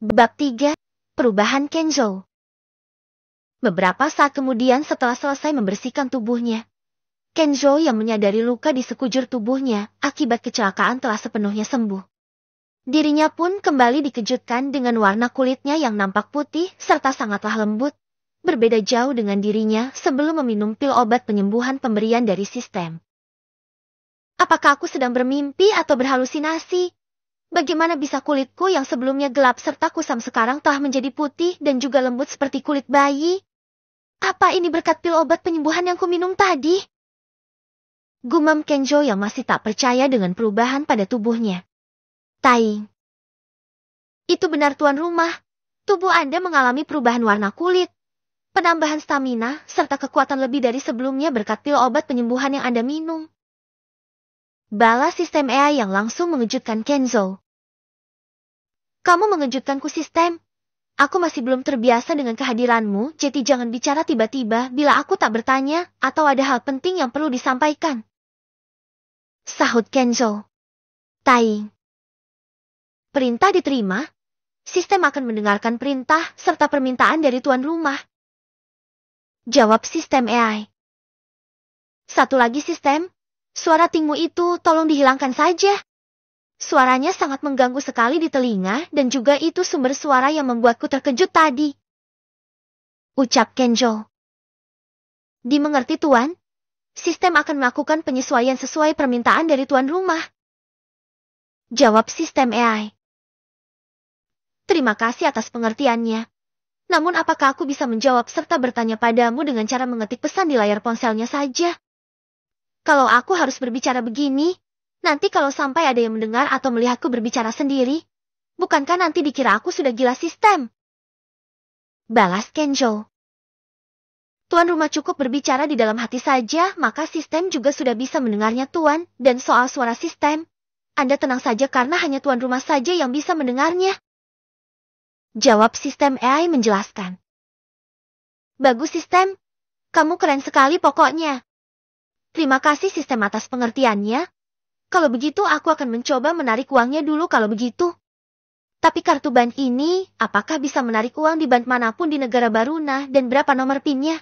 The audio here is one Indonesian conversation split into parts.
Bab 3. Perubahan Kenzo Beberapa saat kemudian setelah selesai membersihkan tubuhnya, Kenzo yang menyadari luka di sekujur tubuhnya akibat kecelakaan telah sepenuhnya sembuh. Dirinya pun kembali dikejutkan dengan warna kulitnya yang nampak putih serta sangatlah lembut, berbeda jauh dengan dirinya sebelum meminum pil obat penyembuhan pemberian dari sistem. Apakah aku sedang bermimpi atau berhalusinasi? Bagaimana bisa kulitku yang sebelumnya gelap serta kusam sekarang telah menjadi putih dan juga lembut seperti kulit bayi? Apa ini berkat pil obat penyembuhan yang kuminum tadi? Gumam Kenjo yang masih tak percaya dengan perubahan pada tubuhnya. Taing. Itu benar tuan rumah. Tubuh Anda mengalami perubahan warna kulit. Penambahan stamina serta kekuatan lebih dari sebelumnya berkat pil obat penyembuhan yang Anda minum. Balas sistem AI yang langsung mengejutkan Kenzo. Kamu mengejutkanku sistem. Aku masih belum terbiasa dengan kehadiranmu, jadi jangan bicara tiba-tiba bila aku tak bertanya atau ada hal penting yang perlu disampaikan. Sahut Kenzo. Tai. Perintah diterima. Sistem akan mendengarkan perintah serta permintaan dari tuan rumah. Jawab sistem AI. Satu lagi sistem, Suara tingmu itu tolong dihilangkan saja. Suaranya sangat mengganggu sekali di telinga dan juga itu sumber suara yang membuatku terkejut tadi. Ucap Kenjo. Dimengerti Tuan, sistem akan melakukan penyesuaian sesuai permintaan dari tuan rumah. Jawab sistem AI. Terima kasih atas pengertiannya. Namun apakah aku bisa menjawab serta bertanya padamu dengan cara mengetik pesan di layar ponselnya saja? Kalau aku harus berbicara begini, nanti kalau sampai ada yang mendengar atau melihatku berbicara sendiri, bukankah nanti dikira aku sudah gila sistem? Balas Kenjo. Tuan rumah cukup berbicara di dalam hati saja, maka sistem juga sudah bisa mendengarnya tuan, dan soal suara sistem, Anda tenang saja karena hanya tuan rumah saja yang bisa mendengarnya. Jawab sistem AI menjelaskan. Bagus sistem, kamu keren sekali pokoknya. Terima kasih sistem atas pengertiannya. Kalau begitu aku akan mencoba menarik uangnya dulu kalau begitu. Tapi kartu bank ini, apakah bisa menarik uang di bank manapun di negara Baruna dan berapa nomor pinnya?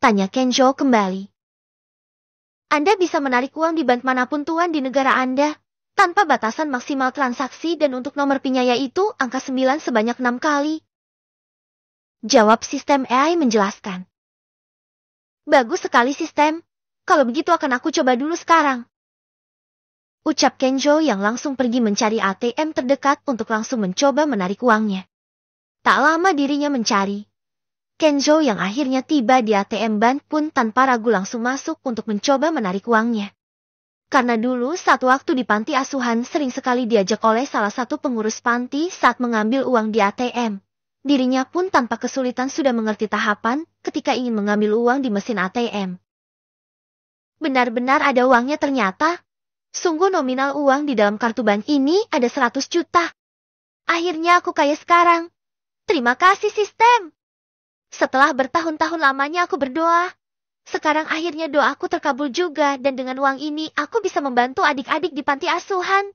Tanya Kenjo kembali. Anda bisa menarik uang di bank manapun tuan di negara Anda, tanpa batasan maksimal transaksi dan untuk nomor pinnya yaitu angka 9 sebanyak 6 kali. Jawab sistem AI menjelaskan. Bagus sekali sistem. Kalau begitu akan aku coba dulu sekarang. Ucap Kenjo yang langsung pergi mencari ATM terdekat untuk langsung mencoba menarik uangnya. Tak lama dirinya mencari. Kenzo yang akhirnya tiba di ATM bank pun tanpa ragu langsung masuk untuk mencoba menarik uangnya. Karena dulu satu waktu di panti asuhan sering sekali diajak oleh salah satu pengurus panti saat mengambil uang di ATM dirinya pun tanpa kesulitan sudah mengerti tahapan ketika ingin mengambil uang di mesin ATM. Benar-benar ada uangnya ternyata. Sungguh nominal uang di dalam kartu bank ini ada 100 juta. Akhirnya aku kaya sekarang. Terima kasih sistem. Setelah bertahun-tahun lamanya aku berdoa, sekarang akhirnya doaku terkabul juga dan dengan uang ini aku bisa membantu adik-adik di panti asuhan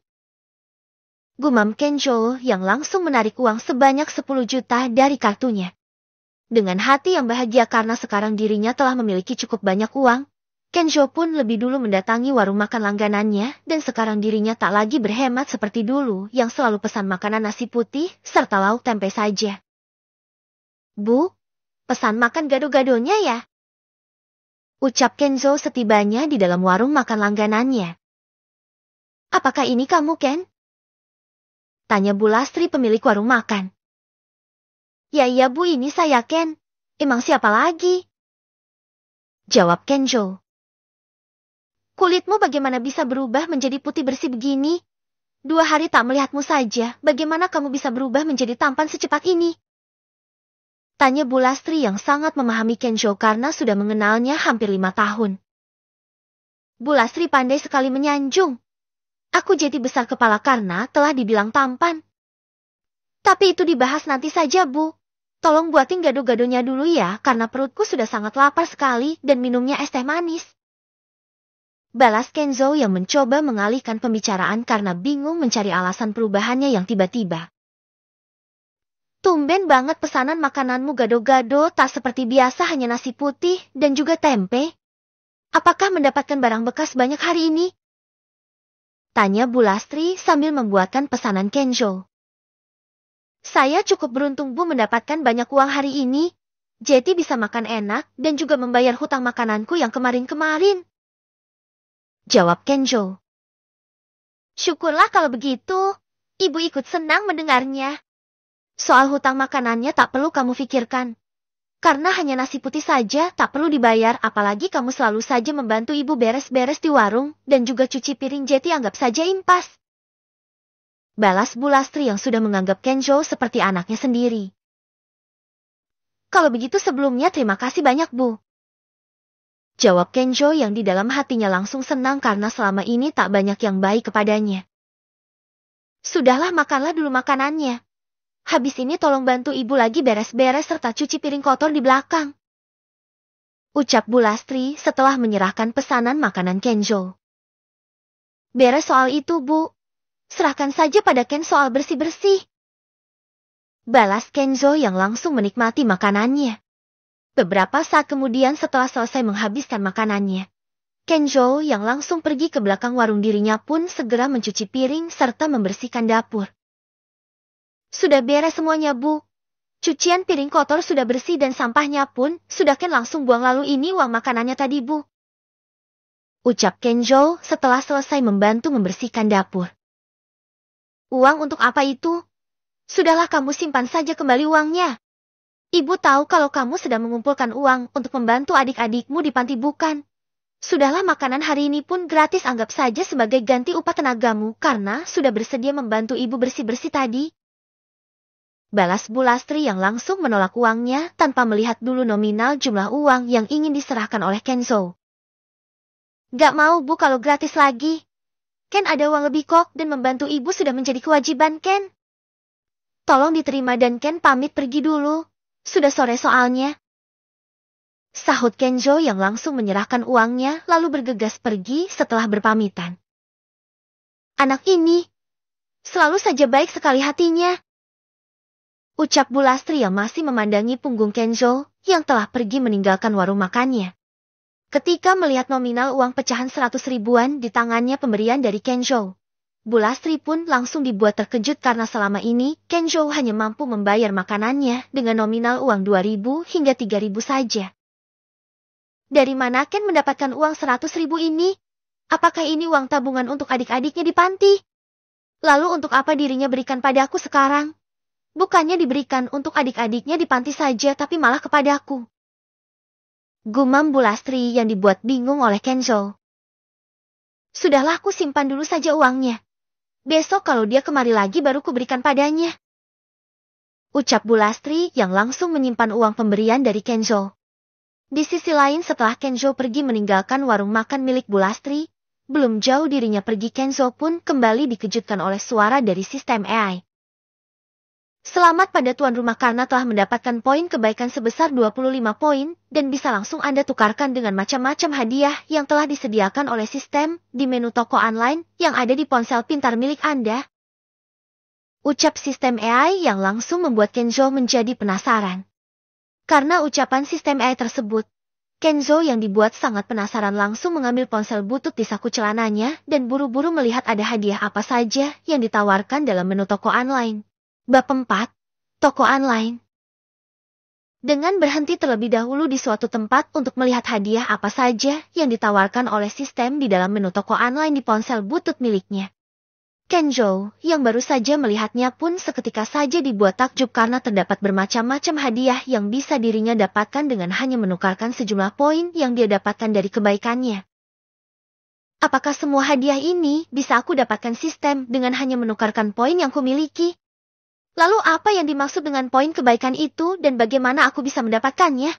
gumam Kenzo yang langsung menarik uang sebanyak 10 juta dari kartunya. Dengan hati yang bahagia karena sekarang dirinya telah memiliki cukup banyak uang, Kenjo pun lebih dulu mendatangi warung makan langganannya dan sekarang dirinya tak lagi berhemat seperti dulu yang selalu pesan makanan nasi putih serta lauk tempe saja. Bu, pesan makan gado-gadonya ya? Ucap Kenzo setibanya di dalam warung makan langganannya. Apakah ini kamu, Ken? Tanya Bu Lastri pemilik warung makan. Ya iya Bu ini saya Ken. Emang siapa lagi? Jawab Kenjo. Kulitmu bagaimana bisa berubah menjadi putih bersih begini? Dua hari tak melihatmu saja, bagaimana kamu bisa berubah menjadi tampan secepat ini? Tanya Bu Lastri yang sangat memahami Kenjo karena sudah mengenalnya hampir lima tahun. Bu Lastri pandai sekali menyanjung. Aku jadi besar kepala karena telah dibilang tampan. Tapi itu dibahas nanti saja, Bu. Tolong buatin gado-gadonya dulu ya, karena perutku sudah sangat lapar sekali dan minumnya es teh manis. Balas Kenzo yang mencoba mengalihkan pembicaraan karena bingung mencari alasan perubahannya yang tiba-tiba. Tumben banget pesanan makananmu gado-gado tak seperti biasa hanya nasi putih dan juga tempe. Apakah mendapatkan barang bekas banyak hari ini? Tanya Bu Lastri sambil membuatkan pesanan Kenzo. Saya cukup beruntung Bu mendapatkan banyak uang hari ini. Jadi bisa makan enak dan juga membayar hutang makananku yang kemarin-kemarin. Jawab Kenzo. Syukurlah kalau begitu. Ibu ikut senang mendengarnya. Soal hutang makanannya tak perlu kamu pikirkan. Karena hanya nasi putih saja tak perlu dibayar apalagi kamu selalu saja membantu ibu beres-beres di warung dan juga cuci piring Jeti anggap saja impas. Balas Bu Bulastri yang sudah menganggap Kenjo seperti anaknya sendiri. Kalau begitu sebelumnya terima kasih banyak Bu. Jawab Kenjo yang di dalam hatinya langsung senang karena selama ini tak banyak yang baik kepadanya. Sudahlah makanlah dulu makanannya, habis ini tolong bantu ibu lagi beres-beres serta cuci piring kotor di belakang. Ucap Bulastri setelah menyerahkan pesanan makanan Kenzo. Beres soal itu, Bu. Serahkan saja pada Ken soal bersih-bersih. Balas Kenzo yang langsung menikmati makanannya. Beberapa saat kemudian setelah selesai menghabiskan makanannya, Kenzo yang langsung pergi ke belakang warung dirinya pun segera mencuci piring serta membersihkan dapur. Sudah beres semuanya, Bu. Cucian piring kotor sudah bersih dan sampahnya pun sudah Ken langsung buang lalu ini uang makanannya tadi, Bu. Ucap Kenjo setelah selesai membantu membersihkan dapur. Uang untuk apa itu? Sudahlah kamu simpan saja kembali uangnya. Ibu tahu kalau kamu sedang mengumpulkan uang untuk membantu adik-adikmu di panti bukan? Sudahlah makanan hari ini pun gratis anggap saja sebagai ganti upah tenagamu karena sudah bersedia membantu ibu bersih-bersih tadi balas Bulastri yang langsung menolak uangnya tanpa melihat dulu nominal jumlah uang yang ingin diserahkan oleh Kenzo. Gak mau bu kalau gratis lagi. Ken ada uang lebih kok dan membantu ibu sudah menjadi kewajiban Ken. Tolong diterima dan Ken pamit pergi dulu. Sudah sore soalnya. Sahut Kenzo yang langsung menyerahkan uangnya lalu bergegas pergi setelah berpamitan. Anak ini selalu saja baik sekali hatinya. Ucap Bulastri yang masih memandangi punggung Kenzo, yang telah pergi meninggalkan warung makannya. Ketika melihat nominal uang pecahan seratus ribuan di tangannya pemberian dari Kenzo, Bulastri pun langsung dibuat terkejut karena selama ini Kenzo hanya mampu membayar makanannya dengan nominal uang dua ribu hingga tiga ribu saja. Dari mana Ken mendapatkan uang seratus ribu ini? Apakah ini uang tabungan untuk adik-adiknya di panti? Lalu untuk apa dirinya berikan padaku sekarang? bukannya diberikan untuk adik-adiknya di panti saja tapi malah kepadaku. Gumam Bulastri yang dibuat bingung oleh Kenzo. Sudahlah aku simpan dulu saja uangnya. Besok kalau dia kemari lagi baru kuberikan padanya. Ucap Bulastri yang langsung menyimpan uang pemberian dari Kenzo. Di sisi lain setelah Kenzo pergi meninggalkan warung makan milik Bulastri, belum jauh dirinya pergi Kenzo pun kembali dikejutkan oleh suara dari sistem AI. Selamat pada tuan rumah karena telah mendapatkan poin kebaikan sebesar 25 poin, dan bisa langsung Anda tukarkan dengan macam-macam hadiah yang telah disediakan oleh sistem di menu toko online yang ada di ponsel pintar milik Anda. Ucap sistem AI yang langsung membuat Kenzo menjadi penasaran. Karena ucapan sistem AI tersebut, Kenzo yang dibuat sangat penasaran langsung mengambil ponsel butut di saku celananya dan buru-buru melihat ada hadiah apa saja yang ditawarkan dalam menu toko online. Bab 4. Toko online. Dengan berhenti terlebih dahulu di suatu tempat untuk melihat hadiah apa saja yang ditawarkan oleh sistem di dalam menu toko online di ponsel butut miliknya. Kenjo, yang baru saja melihatnya pun seketika saja dibuat takjub karena terdapat bermacam-macam hadiah yang bisa dirinya dapatkan dengan hanya menukarkan sejumlah poin yang dia dapatkan dari kebaikannya. Apakah semua hadiah ini bisa aku dapatkan sistem dengan hanya menukarkan poin yang kumiliki? Lalu apa yang dimaksud dengan poin kebaikan itu dan bagaimana aku bisa mendapatkannya?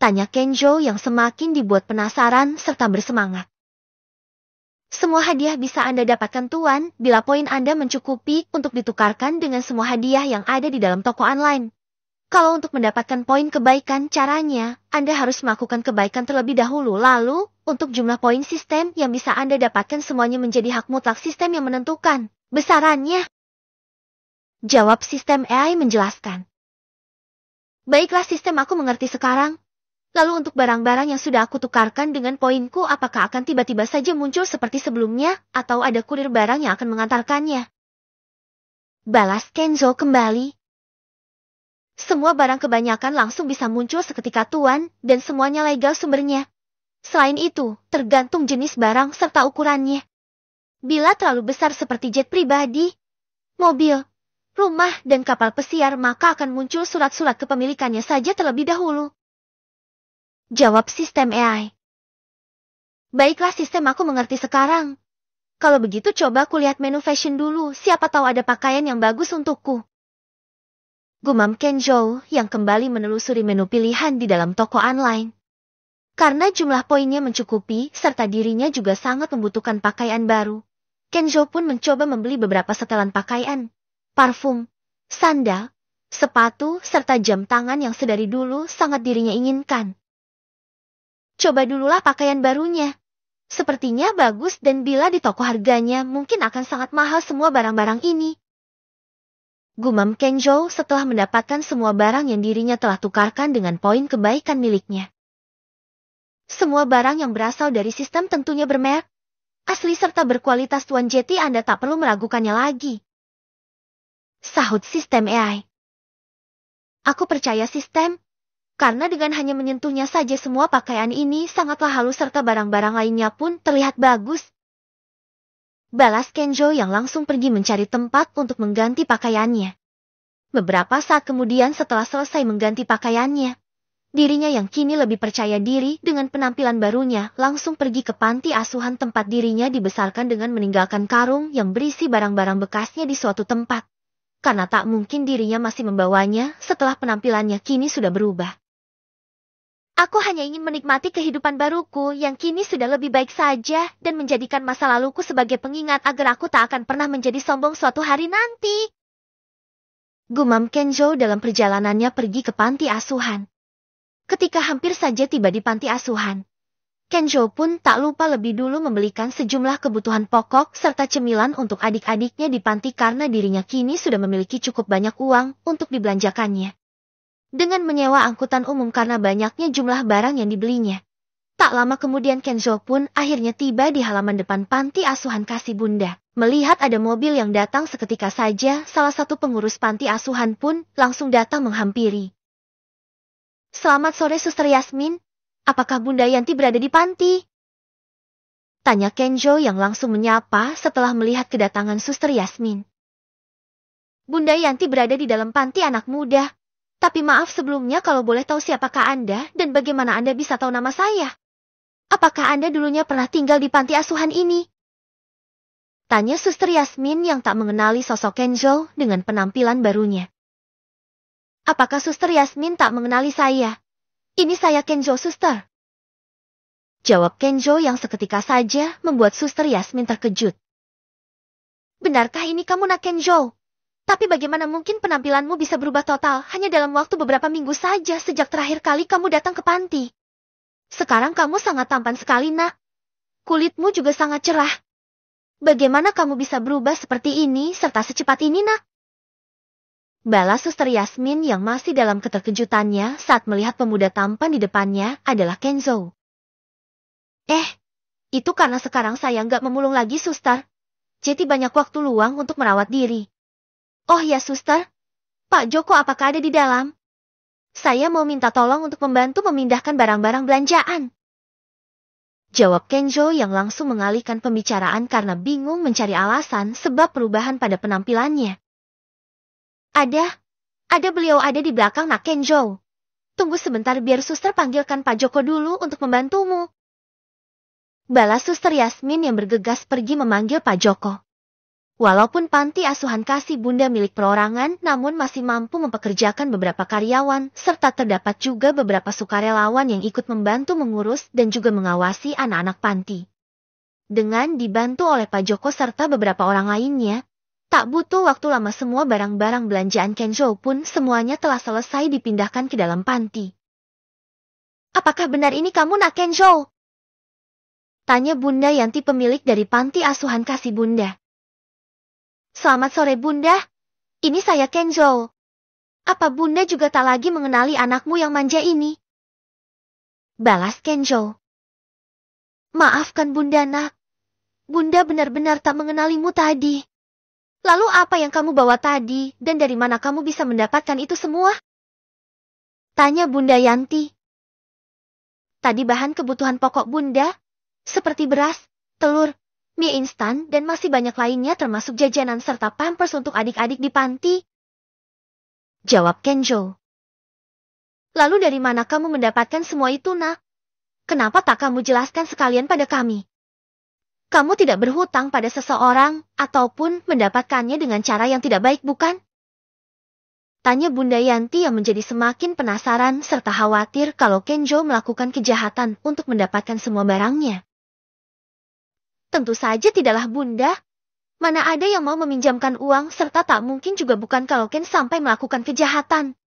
Tanya Kenjo yang semakin dibuat penasaran serta bersemangat. Semua hadiah bisa Anda dapatkan tuan bila poin Anda mencukupi untuk ditukarkan dengan semua hadiah yang ada di dalam toko online. Kalau untuk mendapatkan poin kebaikan caranya, Anda harus melakukan kebaikan terlebih dahulu lalu, untuk jumlah poin sistem yang bisa Anda dapatkan semuanya menjadi hak mutlak sistem yang menentukan besarannya. Jawab sistem AI menjelaskan. Baiklah sistem aku mengerti sekarang. Lalu untuk barang-barang yang sudah aku tukarkan dengan poinku apakah akan tiba-tiba saja muncul seperti sebelumnya atau ada kurir barang yang akan mengantarkannya? Balas Kenzo kembali. Semua barang kebanyakan langsung bisa muncul seketika tuan dan semuanya legal sumbernya. Selain itu, tergantung jenis barang serta ukurannya. Bila terlalu besar seperti jet pribadi, mobil, rumah, dan kapal pesiar maka akan muncul surat-surat kepemilikannya saja terlebih dahulu. Jawab sistem AI. Baiklah sistem aku mengerti sekarang. Kalau begitu coba kulihat menu fashion dulu, siapa tahu ada pakaian yang bagus untukku. Gumam Kenjo yang kembali menelusuri menu pilihan di dalam toko online. Karena jumlah poinnya mencukupi, serta dirinya juga sangat membutuhkan pakaian baru. Kenjo pun mencoba membeli beberapa setelan pakaian, parfum, sandal, sepatu, serta jam tangan yang sedari dulu sangat dirinya inginkan. Coba dululah pakaian barunya. Sepertinya bagus dan bila di toko harganya mungkin akan sangat mahal semua barang-barang ini. Gumam Kenjo setelah mendapatkan semua barang yang dirinya telah tukarkan dengan poin kebaikan miliknya. Semua barang yang berasal dari sistem tentunya bermerek, asli serta berkualitas Tuan Jeti Anda tak perlu meragukannya lagi. Sahut sistem AI. Aku percaya sistem, karena dengan hanya menyentuhnya saja semua pakaian ini sangatlah halus serta barang-barang lainnya pun terlihat bagus. Balas Kenjo yang langsung pergi mencari tempat untuk mengganti pakaiannya. Beberapa saat kemudian setelah selesai mengganti pakaiannya, dirinya yang kini lebih percaya diri dengan penampilan barunya langsung pergi ke panti asuhan tempat dirinya dibesarkan dengan meninggalkan karung yang berisi barang-barang bekasnya di suatu tempat karena tak mungkin dirinya masih membawanya setelah penampilannya kini sudah berubah. Aku hanya ingin menikmati kehidupan baruku yang kini sudah lebih baik saja dan menjadikan masa laluku sebagai pengingat agar aku tak akan pernah menjadi sombong suatu hari nanti. Gumam Kenjo dalam perjalanannya pergi ke panti asuhan. Ketika hampir saja tiba di panti asuhan, Kenzo pun tak lupa lebih dulu membelikan sejumlah kebutuhan pokok serta cemilan untuk adik-adiknya di panti karena dirinya kini sudah memiliki cukup banyak uang untuk dibelanjakannya. Dengan menyewa angkutan umum karena banyaknya jumlah barang yang dibelinya. Tak lama kemudian Kenzo pun akhirnya tiba di halaman depan panti asuhan kasih bunda. Melihat ada mobil yang datang seketika saja, salah satu pengurus panti asuhan pun langsung datang menghampiri. Selamat sore Suster Yasmin, apakah Bunda Yanti berada di panti? Tanya Kenjo yang langsung menyapa setelah melihat kedatangan suster Yasmin. Bunda Yanti berada di dalam panti anak muda. Tapi maaf sebelumnya kalau boleh tahu siapakah Anda dan bagaimana Anda bisa tahu nama saya. Apakah Anda dulunya pernah tinggal di panti asuhan ini? Tanya suster Yasmin yang tak mengenali sosok Kenjo dengan penampilan barunya. Apakah suster Yasmin tak mengenali saya? Ini saya Kenzo, suster. Jawab Kenzo yang seketika saja membuat suster Yasmin terkejut. Benarkah ini kamu nak Kenzo? Tapi bagaimana mungkin penampilanmu bisa berubah total hanya dalam waktu beberapa minggu saja sejak terakhir kali kamu datang ke panti? Sekarang kamu sangat tampan sekali nak. Kulitmu juga sangat cerah. Bagaimana kamu bisa berubah seperti ini serta secepat ini nak? Balas suster Yasmin yang masih dalam keterkejutannya saat melihat pemuda tampan di depannya adalah Kenzo. Eh, itu karena sekarang saya nggak memulung lagi suster. Jadi banyak waktu luang untuk merawat diri. Oh ya suster, Pak Joko apakah ada di dalam? Saya mau minta tolong untuk membantu memindahkan barang-barang belanjaan. Jawab Kenzo yang langsung mengalihkan pembicaraan karena bingung mencari alasan sebab perubahan pada penampilannya. Ada. Ada beliau ada di belakang Nak Kenjo. Tunggu sebentar biar suster panggilkan Pak Joko dulu untuk membantumu. Balas suster Yasmin yang bergegas pergi memanggil Pak Joko. Walaupun panti asuhan kasih bunda milik perorangan namun masih mampu mempekerjakan beberapa karyawan serta terdapat juga beberapa sukarelawan yang ikut membantu mengurus dan juga mengawasi anak-anak panti. Dengan dibantu oleh Pak Joko serta beberapa orang lainnya, Tak butuh waktu lama semua barang-barang belanjaan Kenzo pun semuanya telah selesai dipindahkan ke dalam panti. Apakah benar ini kamu nak Kenzo? Tanya Bunda Yanti pemilik dari panti asuhan kasih Bunda. Selamat sore Bunda, ini saya Kenzo. Apa Bunda juga tak lagi mengenali anakmu yang manja ini? Balas Kenzo. Maafkan Bunda nak. Bunda benar-benar tak mengenalimu tadi. Lalu apa yang kamu bawa tadi, dan dari mana kamu bisa mendapatkan itu semua? Tanya Bunda Yanti. Tadi bahan kebutuhan pokok Bunda, seperti beras, telur, mie instan, dan masih banyak lainnya termasuk jajanan serta pampers untuk adik-adik di panti. Jawab Kenjo. Lalu dari mana kamu mendapatkan semua itu, nak? Kenapa tak kamu jelaskan sekalian pada kami? Kamu tidak berhutang pada seseorang, ataupun mendapatkannya dengan cara yang tidak baik, bukan? Tanya Bunda Yanti yang menjadi semakin penasaran serta khawatir kalau Kenjo melakukan kejahatan untuk mendapatkan semua barangnya. Tentu saja tidaklah Bunda. Mana ada yang mau meminjamkan uang serta tak mungkin juga bukan kalau Ken sampai melakukan kejahatan.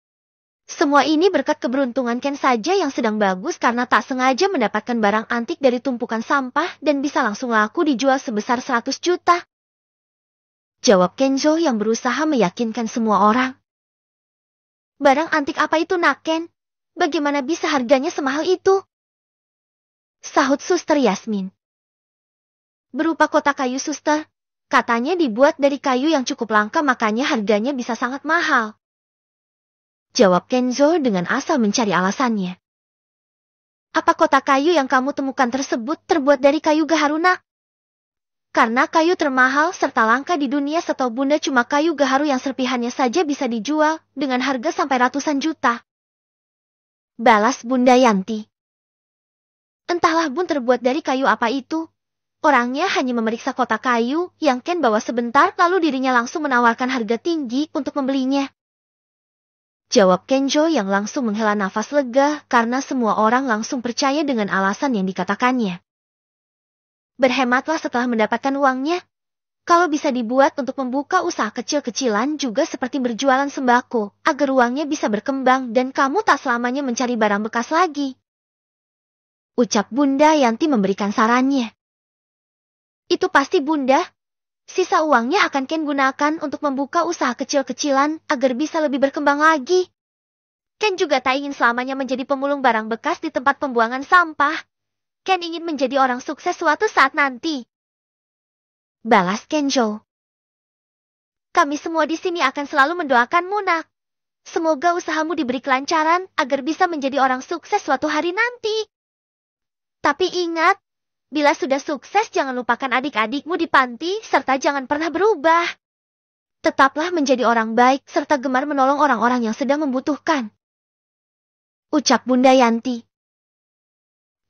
Semua ini berkat keberuntungan Ken saja yang sedang bagus karena tak sengaja mendapatkan barang antik dari tumpukan sampah dan bisa langsung laku dijual sebesar 100 juta. Jawab Kenzo yang berusaha meyakinkan semua orang. Barang antik apa itu nak Ken? Bagaimana bisa harganya semahal itu? Sahut suster Yasmin. Berupa kota kayu suster, katanya dibuat dari kayu yang cukup langka makanya harganya bisa sangat mahal jawab Kenzo dengan asal mencari alasannya. Apa kota kayu yang kamu temukan tersebut terbuat dari kayu gaharuna? Karena kayu termahal serta langka di dunia setau bunda cuma kayu gaharu yang serpihannya saja bisa dijual dengan harga sampai ratusan juta. Balas Bunda Yanti. Entahlah bun terbuat dari kayu apa itu. Orangnya hanya memeriksa kota kayu yang Ken bawa sebentar lalu dirinya langsung menawarkan harga tinggi untuk membelinya. Jawab Kenjo yang langsung menghela nafas lega karena semua orang langsung percaya dengan alasan yang dikatakannya. Berhematlah setelah mendapatkan uangnya. Kalau bisa dibuat untuk membuka usaha kecil-kecilan juga seperti berjualan sembako, agar uangnya bisa berkembang dan kamu tak selamanya mencari barang bekas lagi. Ucap Bunda Yanti memberikan sarannya. Itu pasti Bunda, Sisa uangnya akan Ken gunakan untuk membuka usaha kecil-kecilan agar bisa lebih berkembang lagi. Ken juga tak ingin selamanya menjadi pemulung barang bekas di tempat pembuangan sampah. Ken ingin menjadi orang sukses suatu saat nanti. Balas Kenjo. Kami semua di sini akan selalu mendoakan Munak. Semoga usahamu diberi kelancaran agar bisa menjadi orang sukses suatu hari nanti. Tapi ingat, Bila sudah sukses, jangan lupakan adik-adikmu di panti, serta jangan pernah berubah. Tetaplah menjadi orang baik, serta gemar menolong orang-orang yang sedang membutuhkan. Ucap Bunda Yanti.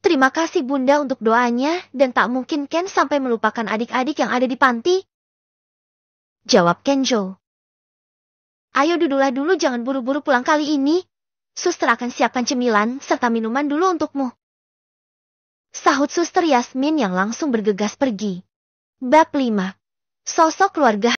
Terima kasih Bunda untuk doanya, dan tak mungkin Ken sampai melupakan adik-adik yang ada di panti. Jawab Kenjo. Ayo dudulah dulu jangan buru-buru pulang kali ini. Suster akan siapkan cemilan serta minuman dulu untukmu. Sahut suster Yasmin yang langsung bergegas pergi. Bab 5. Sosok keluarga